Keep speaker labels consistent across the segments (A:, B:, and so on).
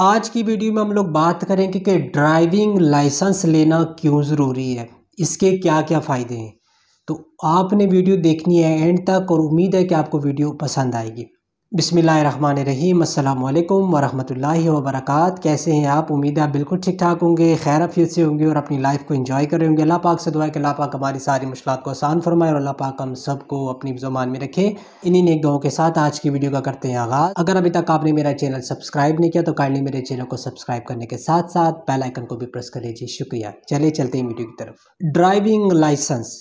A: आज की वीडियो में हम लोग बात करेंगे कि ड्राइविंग लाइसेंस लेना क्यों ज़रूरी है इसके क्या क्या फ़ायदे हैं तो आपने वीडियो देखनी है एंड तक और उम्मीद है कि आपको वीडियो पसंद आएगी बिसमीम् अल्लाम वरहमतुल्लाहि वबरकत कैसे हैं आप उम्मीद है बिल्कुल ठीक ठाक होंगे खैर अफियत से होंगे और अपनी लाइफ को इंजॉय कर रहे होंगे अल्लाह पाक से दुआ कि अल्लाह पाक हमारी सारी मुश्किल को आसान फरमाए और अल्लाह पाक हम सबको अपनी जुबान में रखे इन्हीं नेक दुआओं के साथ आज की वीडियो का करते हैं आगाज़ अगर अभी तक आपने मेरा चैनल सब्सक्राइब नहीं किया तो काइंडली मेरे चैनल को सब्सक्राइब करने के साथ साथ बेलाइकन को भी प्रेस कर लीजिए शुक्रिया चले चलते हैं वीडियो की तरफ ड्राइविंग लाइसेंस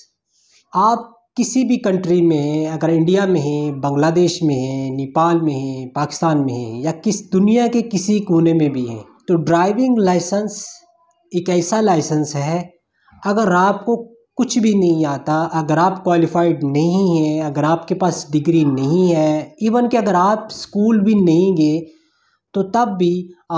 A: आप किसी भी कंट्री में अगर इंडिया में है बांग्लादेश में है नेपाल में है पाकिस्तान में है या किस दुनिया के किसी कोने में भी है तो ड्राइविंग लाइसेंस एक ऐसा लाइसेंस है अगर आपको कुछ भी नहीं आता अगर आप क्वालिफाइड नहीं हैं अगर आपके पास डिग्री नहीं है इवन कि अगर आप स्कूल भी नहीं गए तो तब भी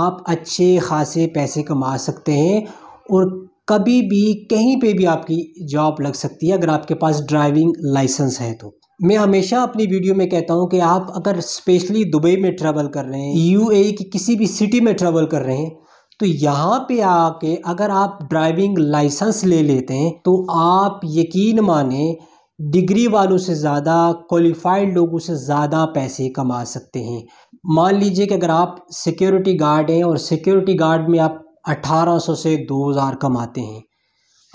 A: आप अच्छे खासे पैसे कमा सकते हैं और कभी भी कहीं पे भी आपकी जॉब लग सकती है अगर आपके पास ड्राइविंग लाइसेंस है तो मैं हमेशा अपनी वीडियो में कहता हूँ कि आप अगर स्पेशली दुबई में ट्रैवल कर रहे हैं यू की किसी भी सिटी में ट्रैवल कर रहे हैं तो यहाँ पे आके अगर आप ड्राइविंग लाइसेंस ले लेते हैं तो आप यकीन माने डिग्री वालों से ज़्यादा क्वालिफाइड लोगों से ज़्यादा पैसे कमा सकते हैं मान लीजिए कि अगर आप सिक्योरिटी गार्ड हैं और सिक्योरिटी गार्ड में आप 1800 से 2000 कमाते हैं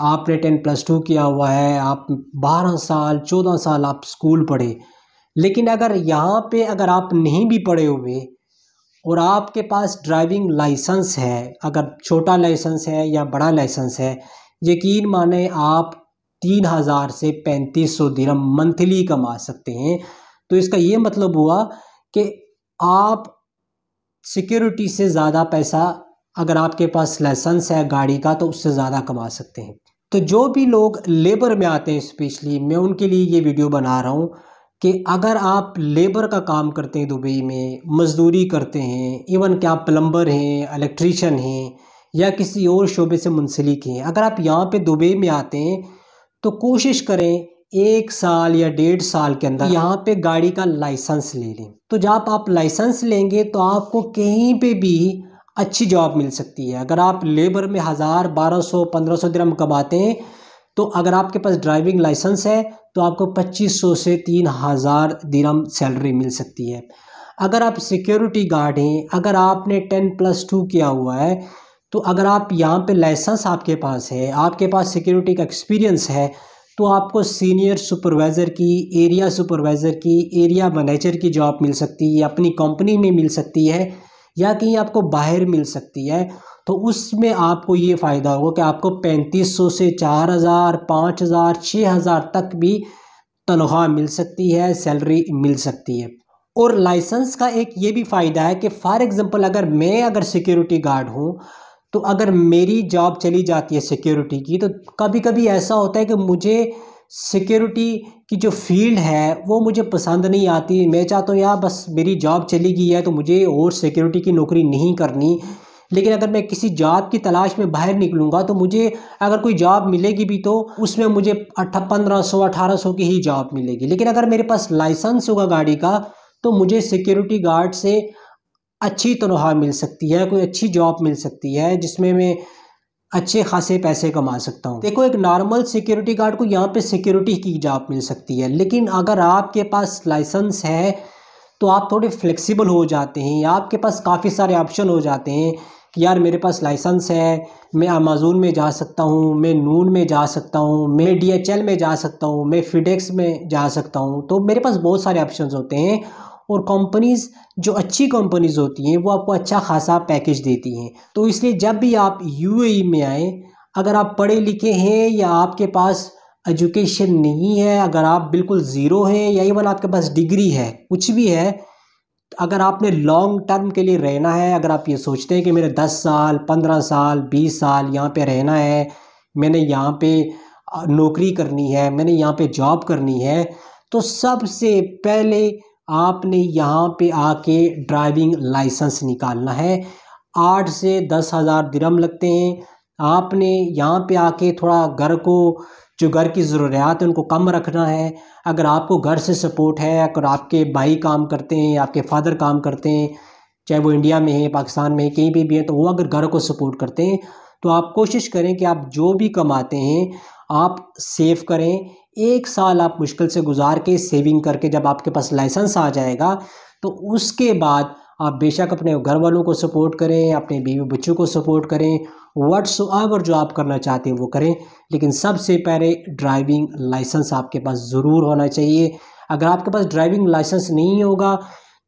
A: आपने टेन प्लस टू किया हुआ है आप 12 साल 14 साल आप स्कूल पढ़े लेकिन अगर यहाँ पे अगर आप नहीं भी पढ़े हुए और आपके पास ड्राइविंग लाइसेंस है अगर छोटा लाइसेंस है या बड़ा लाइसेंस है यकीन माने आप तीन हज़ार से पैंतीस सौ दिनम मंथली कमा सकते हैं तो इसका ये मतलब हुआ कि आप सिक्योरिटी से ज़्यादा पैसा अगर आपके पास लाइसेंस है गाड़ी का तो उससे ज़्यादा कमा सकते हैं तो जो भी लोग लेबर में आते हैं स्पेशली मैं उनके लिए ये वीडियो बना रहा हूँ कि अगर आप लेबर का काम करते हैं दुबई में मज़दूरी करते हैं इवन क्या आप प्लम्बर हैं इलेक्ट्रीशियन हैं या किसी और शोबे से मुंसलिक हैं अगर आप यहाँ पे दुबई में आते हैं तो कोशिश करें एक साल या डेढ़ साल के अंदर यहाँ पे गाड़ी का लाइसेंस ले लें तो जब आप लाइसेंस लेंगे तो आपको कहीं पे भी अच्छी जॉब मिल सकती है अगर आप लेबर में हज़ार बारह सौ पंद्रह सौ दरम कमाते हैं तो अगर आपके पास ड्राइविंग लाइसेंस है तो आपको पच्चीस सौ से तीन हज़ार दिरम सैलरी मिल सकती है अगर आप सिक्योरिटी गार्ड हैं अगर आपने टेन प्लस टू किया हुआ है तो अगर आप यहाँ पे लाइसेंस आपके पास है आपके पास सिक्योरिटी का एक्सपीरियंस है तो आपको सीनियर सुपरवाइज़र की एरिया सुपरवाइज़र की एरिया मैनेजर की जॉब मिल सकती है अपनी कंपनी में मिल सकती है या कहीं आपको बाहर मिल सकती है तो उसमें आपको ये फ़ायदा होगा कि आपको पैंतीस सौ से चार हज़ार पाँच हज़ार छः हज़ार तक भी तनख्वाह मिल सकती है सैलरी मिल सकती है और लाइसेंस का एक ये भी फ़ायदा है कि फॉर एग्ज़ाम्पल अगर मैं अगर सिक्योरिटी गार्ड हूँ तो अगर मेरी जॉब चली जाती है सिक्योरिटी की तो कभी कभी ऐसा होता है कि मुझे सिक्योरिटी की जो फील्ड है वो मुझे पसंद नहीं आती मैं चाहता हूँ यार बस मेरी जॉब चली गई है तो मुझे और सिक्योरिटी की नौकरी नहीं करनी लेकिन अगर मैं किसी जॉब की तलाश में बाहर निकलूँगा तो मुझे अगर कोई जॉब मिलेगी भी तो उसमें मुझे पंद्रह सौ अठारह सौ की ही जॉब मिलेगी लेकिन अगर मेरे पास लाइसेंस होगा गाड़ी का तो मुझे सिक्योरिटी गार्ड से अच्छी तनख्वाह मिल सकती है कोई अच्छी जॉब मिल सकती है जिसमें मैं अच्छे खासे पैसे कमा सकता हूँ देखो एक नॉर्मल सिक्योरिटी गार्ड को यहाँ पे सिक्योरिटी की जॉब मिल सकती है लेकिन अगर आपके पास लाइसेंस है तो आप थोड़े फ्लेक्सिबल हो जाते हैं आपके पास काफ़ी सारे ऑप्शन हो जाते हैं कि यार मेरे पास लाइसेंस है मैं अमेज़ोन में जा सकता हूँ मैं नून में जा सकता हूँ मैं डी में जा सकता हूँ मैं फिडेक्स में जा सकता हूँ तो मेरे पास बहुत सारे ऑप्शन होते हैं और कंपनीज़ जो अच्छी कंपनीज़ होती हैं वो आपको अच्छा खासा पैकेज देती हैं तो इसलिए जब भी आप यूएई e में आएँ अगर आप पढ़े लिखे हैं या आपके पास एजुकेशन नहीं है अगर आप बिल्कुल ज़ीरो हैं या इवन आपके पास डिग्री है कुछ भी है अगर आपने लॉन्ग टर्म के लिए रहना है अगर आप ये सोचते हैं कि मेरे दस साल पंद्रह साल बीस साल यहाँ पे रहना है मैंने यहाँ पे नौकरी करनी है मैंने यहाँ पे जॉब करनी है तो सबसे पहले आपने यहाँ पे आके ड्राइविंग लाइसेंस निकालना है आठ से दस हज़ार दिरम लगते हैं आपने यहाँ पे आके थोड़ा घर को जो घर की ज़रूरियात है उनको कम रखना है अगर आपको घर से सपोर्ट है अगर आपके भाई काम करते हैं आपके फादर काम करते हैं चाहे वो इंडिया में है पाकिस्तान में है कहीं पर भी है तो वो अगर घर को सपोर्ट करते हैं तो आप कोशिश करें कि आप जो भी कमाते हैं आप सेव करें एक साल आप मुश्किल से गुजार के सेविंग करके जब आपके पास लाइसेंस आ जाएगा तो उसके बाद आप बेशक अपने घर वालों को सपोर्ट करें अपने बीवी बच्चों को सपोर्ट करें वट्स एवर जो आप करना चाहते हैं वो करें लेकिन सबसे पहले ड्राइविंग लाइसेंस आपके पास ज़रूर होना चाहिए अगर आपके पास ड्राइविंग लाइसेंस नहीं होगा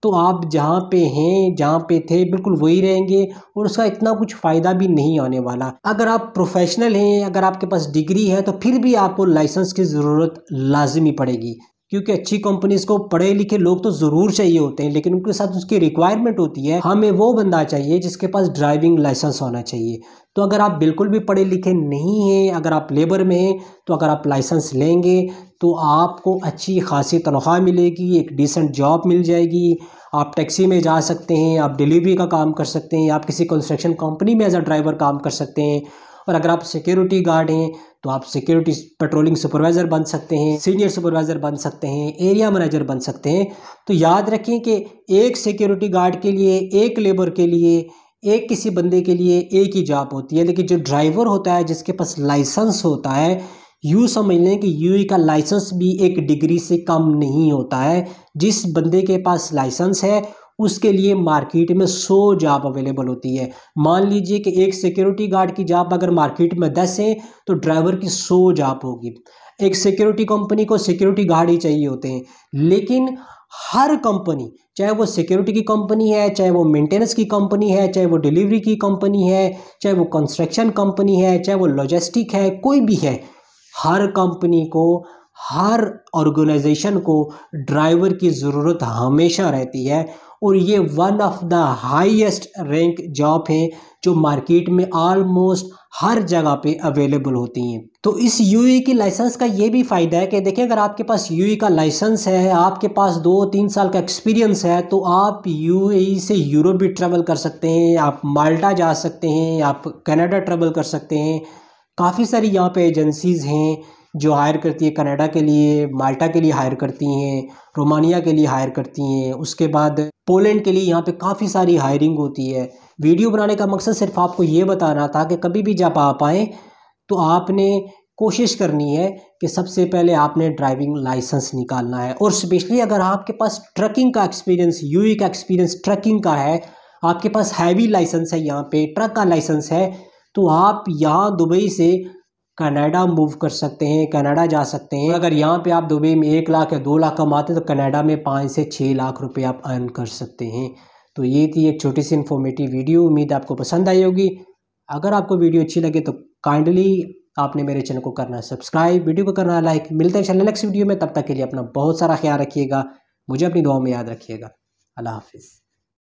A: तो आप जहाँ पे हैं जहाँ पे थे बिल्कुल वही रहेंगे और उसका इतना कुछ फ़ायदा भी नहीं आने वाला अगर आप प्रोफेशनल हैं अगर आपके पास डिग्री है तो फिर भी आपको लाइसेंस की ज़रूरत लाजमी पड़ेगी क्योंकि अच्छी कंपनीज को पढ़े लिखे लोग तो ज़रूर चाहिए होते हैं लेकिन उनके साथ उसकी रिक्वायरमेंट होती है हमें वो बंदा चाहिए जिसके पास ड्राइविंग लाइसेंस होना चाहिए तो अगर आप बिल्कुल भी पढ़े लिखे नहीं हैं अगर आप लेबर में हैं तो अगर आप लाइसेंस लेंगे तो आपको अच्छी खासी तनख्वाह मिलेगी एक डिसेंट जॉब मिल जाएगी आप टैक्सी में जा सकते हैं आप डिलीवरी का काम कर सकते हैं आप किसी कंस्ट्रक्शन कंपनी में एज अ ड्राइवर काम कर सकते हैं और अगर आप सिक्योरिटी गार्ड हैं तो आप सिक्योरिटी पेट्रोलिंग सुपरवाइज़र बन सकते हैं सीनियर सुपरवाइज़र बन सकते हैं एरिया मैनेजर बन सकते हैं तो याद रखें कि एक सिक्योरिटी गार्ड के लिए एक लेबर के लिए एक किसी बंदे के लिए एक ही जॉब होती है लेकिन जो ड्राइवर होता है जिसके पास लाइसेंस होता है यूँ समझ लें कि यू का लाइसेंस भी एक डिग्री से कम नहीं होता है जिस बंदे के पास लाइसेंस है उसके लिए मार्केट में सौ जॉब अवेलेबल होती है मान लीजिए कि एक सिक्योरिटी गार्ड की जॉब अगर मार्केट में दस है तो ड्राइवर की सौ जॉब होगी एक सिक्योरिटी कंपनी को सिक्योरिटी गार्ड ही चाहिए होते हैं लेकिन हर कंपनी चाहे वो सिक्योरिटी की कंपनी है चाहे वो मेंटेनेंस की कंपनी है चाहे वो डिलीवरी की कंपनी है चाहे वो कंस्ट्रक्शन कंपनी है चाहे वो लॉजिस्टिक है कोई भी है हर कंपनी को हर ऑर्गेनाइजेशन को ड्राइवर की ज़रूरत हमेशा रहती है और ये one of the highest rank job है जो मार्केट में ऑलमोस्ट हर जगह पे अवेलेबल होती हैं तो इस यूई e की लाइसेंस का ये भी फ़ायदा है कि देखिए अगर आपके पास यूई e का लाइसेंस है आपके पास दो तीन साल का एक्सपीरियंस है तो आप यूएई e से यूरोप भी ट्रैवल कर सकते हैं आप माल्टा जा सकते हैं आप कनाडा ट्रैवल कर सकते हैं काफ़ी सारी यहाँ पे एजेंसीज़ हैं जो हायर करती है कनाडा के लिए माल्टा के लिए हायर करती हैं रोमानिया के लिए हायर करती हैं उसके बाद पोलैंड के लिए यहाँ पे काफ़ी सारी हायरिंग होती है वीडियो बनाने का मकसद सिर्फ आपको ये बताना था कि कभी भी जब आप आएँ तो आपने कोशिश करनी है कि सबसे पहले आपने ड्राइविंग लाइसेंस निकालना है और स्पेशली अगर आपके पास ट्रकिंग का एक्सपीरियंस यू का एक्सपीरियंस ट्रकिंग का है आपके पास हैवी लाइसेंस है यहाँ पे ट्रक का लाइसेंस है तो आप यहाँ दुबई से कनाडा मूव कर सकते हैं कनाडा जा सकते हैं अगर यहाँ पे आप दुबई में एक लाख या दो लाख कमाते हैं तो कनाडा में पाँच से छः लाख रुपए आप अर्न कर सकते हैं तो ये थी एक छोटी सी इन्फॉर्मेटिव वीडियो उम्मीद आपको पसंद आई होगी अगर आपको वीडियो अच्छी लगे तो काइंडली आपने मेरे चैनल को करना सब्सक्राइब वीडियो को करना लाइक मिलते हैं चैनल नेक्स्ट वीडियो में तब तक के लिए अपना बहुत सारा ख्याल रखिएगा मुझे अपनी दुआ में याद रखिएगा अल्लाह हाफिज़